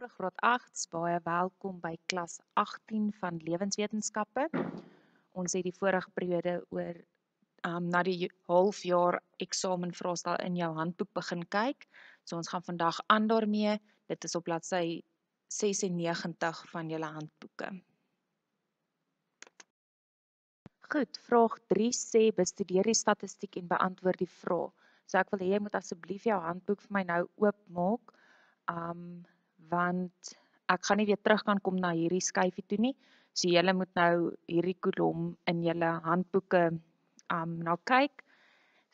vir graad 8s baie welkom by klas 18 van lewenswetenskappe. Ons het die vorige periode oor ehm um, na die halfjaar eksamenvraestel in jou handboek begin kyk. So ons gaan vandag aan daarmee. Dit is op bladsy 96 van julle handboeke. Goed, vraag 3 sê bestudeer die statistiek en beantwoord die vraag. So ek wil hê jy moet asseblief jou handboek vir my nou oopmaak. Um want ek gaan nie weer terug kan kom na hierdie skyfie toe nie. So julle moet nou hierdie kolom in julle handboeke um na kyk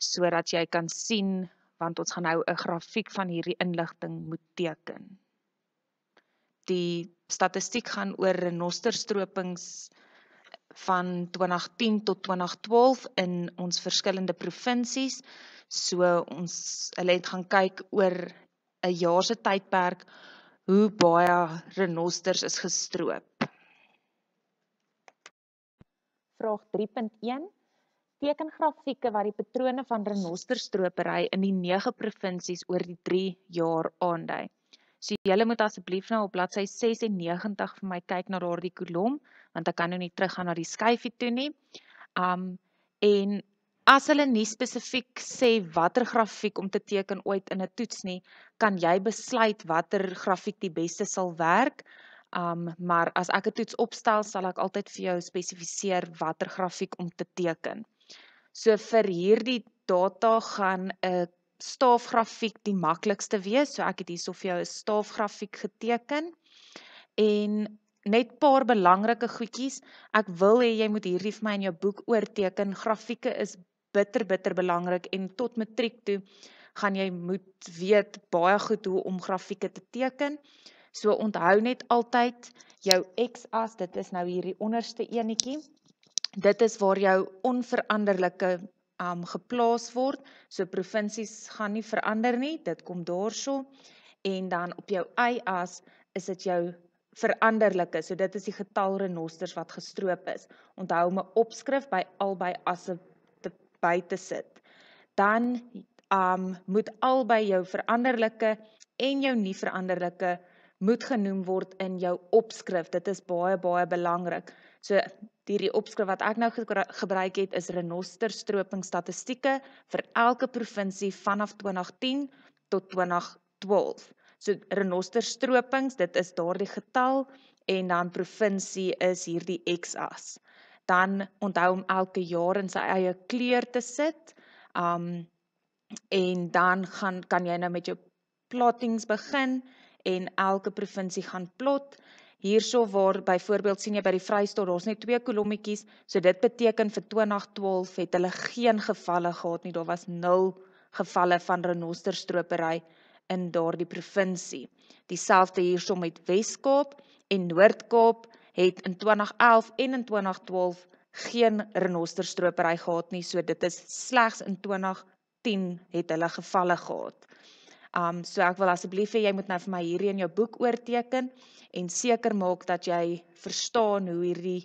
sodat jy kan sien want ons gaan nou 'n grafiek van hierdie inligting moet teken. Die statistiek gaan oor renosterstropings van 2010 tot 2012 in ons verskillende provinsies. So ons hulle het gaan kyk oor 'n jaar se tydperk hoe baie renosters is gestroop. Vraag 3.1 Teken grafieke wat die patrone van renosterstropery in die 9 provinsies oor die 3 jaar aandui. So julle moet asseblief nou op bladsy 96 vir my kyk na daardie kolom want ek kan nou nie teruggaan na die skyfie toe nie. Um en As hulle nie spesifiek sê watter grafiek om te teken ooit in 'n toets nie, kan jy besluit watter grafiek die beste sal werk. Um maar as ek 'n toets opstel, sal ek altyd vir jou spesifiseer watter grafiek om te teken. So vir hierdie data gaan 'n staafgrafiek die maklikste wees. So ek het hierso vir jou 'n staafgrafiek geteken en net 'n paar belangrike goedjies. Ek wil hê jy moet hierdie vir my in jou boek oorteken. Grafieke is bitter bitter belangrik en tot matriek toe gaan jy moet weet baie goed hoe om grafieke te teken. So onthou net altyd jou x-as, dit is nou hierdie onderste eenetjie. Dit is waar jou onveranderlike um geplaas word. So provinsies gaan nie verander nie, dit kom daarso. En dan op jou y-as is dit jou veranderlike. So dit is die getal renosters wat gestroop is. Onthou om 'n opskrif by albei asse by te sit, dan um moet albei jou veranderlike en jou nie veranderlike moet genoem word in jou opskrif. Dit is baie baie belangrik. So hierdie opskrif wat ek nou gebruik het is renoster stroping statistieke vir elke provinsie vanaf 2010 tot 2012. So renoster stropings, dit is daardie getal en dan provinsie is hierdie x-as dan onthou om elke jaar in sy eie kleur te sit. Um en dan gaan kan jy nou met jou plottings begin en elke provinsie gaan plot. Hierso waar byvoorbeeld sien jy by die Vrystaat daar's net twee kolommetjies, so dit beteken vir 2012 het hulle geen gevalle gehad nie. Daar was 0 gevalle van renosterstropery in daardie provinsie. Dieselfde hierso met Wes-Kaap en Noord-Kaap het in 2011 en in 2012 geen renosterstropery gehad nie. So dit is slegs in 2010 het hulle gevalle gehad. Um so ek wil asseblief hê jy moet nou vir my hierdie in jou boek oorteken en seker maak dat jy verstaan hoe hierdie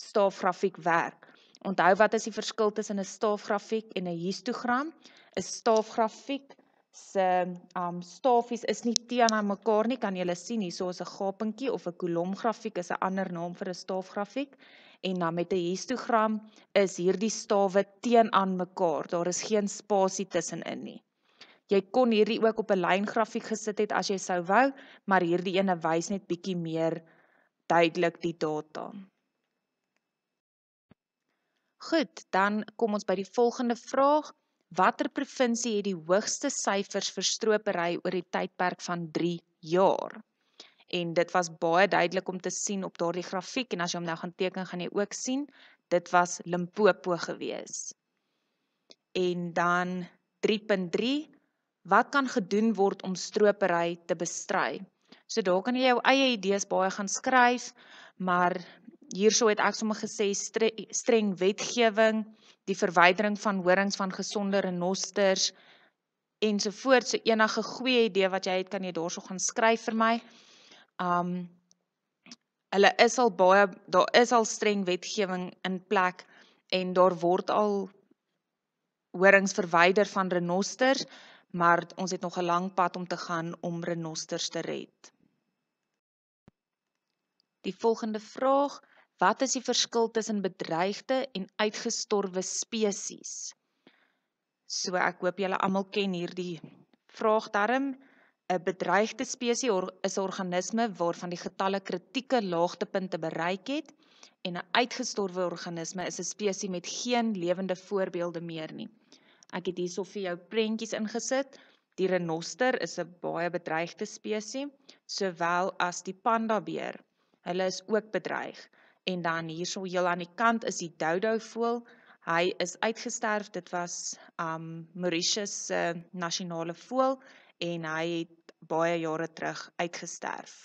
staafgrafiek werk. Onthou wat is die verskil tussen 'n staafgrafiek en 'n histogram? 'n Staafgrafiek se um stafies is nie teenoor mekaar nie. Kan julle sien hierso is 'n gapentjie of 'n kolom grafiek is 'n ander naam vir 'n staafgrafiek en dan met 'n histogram is hierdie stawe teenoor mekaar. Daar is geen spasie tussenin nie. Jy kon hierdie ook op 'n lyngrafiek gesit het as jy sou wou, maar hierdie ene wys net bietjie meer duidelik die data. Goed, dan kom ons by die volgende vraag watter provinsie het die hoogste syfers vir stropery oor die tydperk van 3 jaar? En dit was baie duidelik om te sien op daardie grafiek en as jy hom nou gaan teken gaan jy ook sien, dit was Limpopo gewees. En dan 3.3 Wat kan gedoen word om stropery te bestry? So daar kan jy jou eie idees baie gaan skryf, maar hiersou het ek sommer gesê stre streng wetgewing, die verwydering van horings van gesonde renosters ensovoorts. So enige goeie idee wat jy het, kan jy daarso gaan skryf vir my. Um hulle is al baie daar is al streng wetgewing in plek en daar word al horings verwyder van renosters, maar ons het nog 'n lang pad om te gaan om renosters te red. Die volgende vraag Wat is die verskil tussen bedreigde en uitgestorwe spesies? So ek hoop julle almal ken hierdie vraagterm. 'n Bedreigde spesies is 'n organisme waarvan die getalle kritieke laagtepunte bereik het en 'n uitgestorwe organisme is 'n spesies met geen lewende voorbeelde meer nie. Ek het hierso vir jou prentjies ingesit. Die renoster is 'n baie bedreigde spesies, sowel as die pandabeer. Hulle is ook bedreig en dan hierso heel aan die kant is die dodo voël. Hy is uitgesterf. Dit was um Mauritius se uh, nasionale voël en hy het baie jare terug uitgesterf.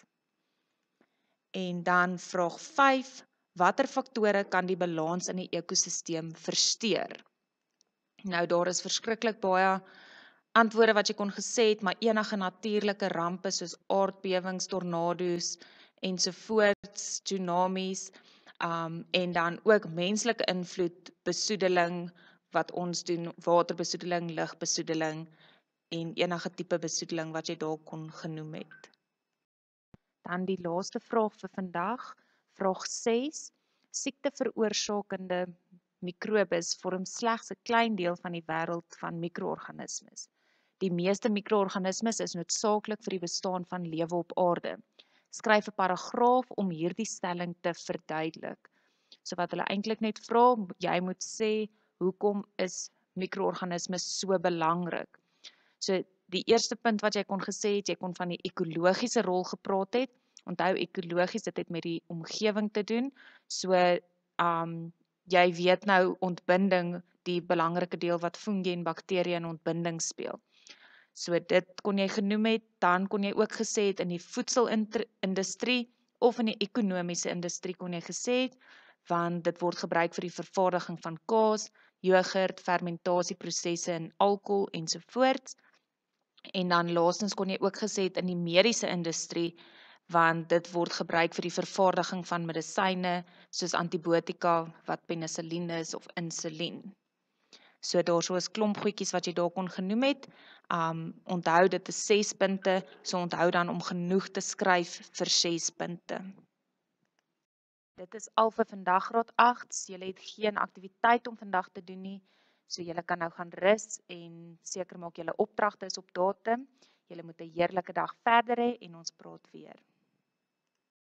En dan vraag 5, watter faktore kan die balans in die ekosisteem versteur? Nou daar is verskriklik baie antwoorde wat jy kon gesê het, maar enige natuurlike rampe soos aardbewings, tornado's, ensovoorts tsunamies um en dan ook menslike invloed besoedeling wat ons doen waterbesoedeling lugbesoedeling en enige tipe besoedeling wat jy dalk kon genoem het dan die laaste vraag vir vandag vraag 6 siekte veroorsakende mikrobes vorm slegs 'n klein deel van die wêreld van mikroorganismes die meeste mikroorganismes is noodsaaklik vir die bestaan van lewe op aarde skryf 'n paragraaf om hierdie stelling te verduidelik. So wat hulle eintlik net vra, jy moet sê hoekom is mikroorganismes so belangrik. So die eerste punt wat jy kon gesê het, jy kon van die ekologiese rol gepraat het. Onthou ekologies dit het met die omgewing te doen. So ehm um, jy weet nou ontbinding die belangrike deel wat fungi en bakterieë in ontbinding speel. So dit kon jy genoem het, dan kon jy ook gesê het in die voedselindustrie of in die ekonomiese industrie kon jy gesê het want dit word gebruik vir die vervaardiging van kaas, jogurt, fermentasieprosesse en alkohol ensovoorts. En dan laastens kon jy ook gesê het in die mediese industrie want dit word gebruik vir die vervaardiging van medisyne soos antibiotika wat penisilien is of insulien. So daar's so 'n klomp goedjies wat jy daar kon genoem het. Um onthou dit is 6 punte, so onthou dan om genoeg te skryf vir 6 punte. Dit is al vir vandag graad 8. So jy het geen aktiwiteit om vandag te doen nie. So jy kan nou gaan rus en seker maak jy opdragte is op datum. Jy moet 'n heerlike dag verder hê en ons praat weer.